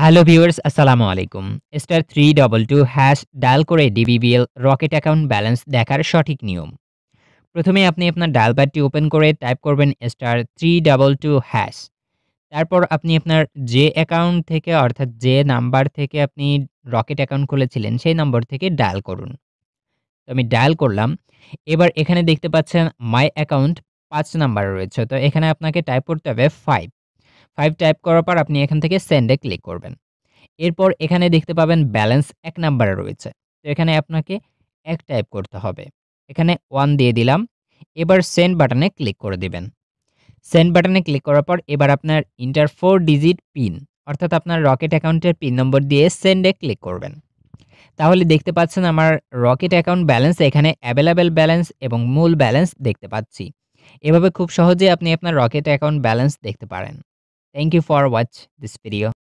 Hello viewers আসসালামু আলাইকুম star three double two hash dial করে ডিবিবিএল রকেট অ্যাকাউন্ট ব্যালেন্স দেখার সঠিক নিয়ম প্রথমে আপনি আপনার ডায়াল প্যাডটি ওপেন করে টাইপ করবেন star three double two hash তারপর আপনি আপনার যে অ্যাকাউন্ট থেকে অর্থাৎ যে নাম্বার থেকে আপনি রকেট অ্যাকাউন্ট খুলেছিলেন সেই নম্বর থেকে ডায়াল করুন তো আমি ডায়াল করলাম এবার এখানে দেখতে পাচ্ছেন মাই অ্যাকাউন্ট পাঁচ নাম্বার রয়েছে তো এখানে আপনাকে টাইপ করতে হবে ফাইভ ফাইভ টাইপ করার পর আপনি এখান থেকে সেন্ডে ক্লিক করবেন এরপর এখানে দেখতে পাবেন ব্যালেন্স এক নাম্বারে রয়েছে তো এখানে আপনাকে এক টাইপ করতে হবে এখানে ওয়ান দিয়ে দিলাম এবার সেন্ড বাটনে ক্লিক করে দিবেন সেন্ড বাটনে ক্লিক করার পর এবার আপনার ইন্টার ফোর ডিজিট পিন অর্থাৎ আপনার রকেট অ্যাকাউন্টের পিন নম্বর দিয়ে সেন্ডে ক্লিক করবেন তাহলে দেখতে পাচ্ছেন আমার রকেট অ্যাকাউন্ট ব্যালেন্স এখানে অ্যাভেলেবেল ব্যালেন্স এবং মূল ব্যালেন্স দেখতে পাচ্ছি এভাবে খুব সহজে আপনি আপনার রকেট অ্যাকাউন্ট ব্যালেন্স দেখতে পারেন Thank you for watch this video.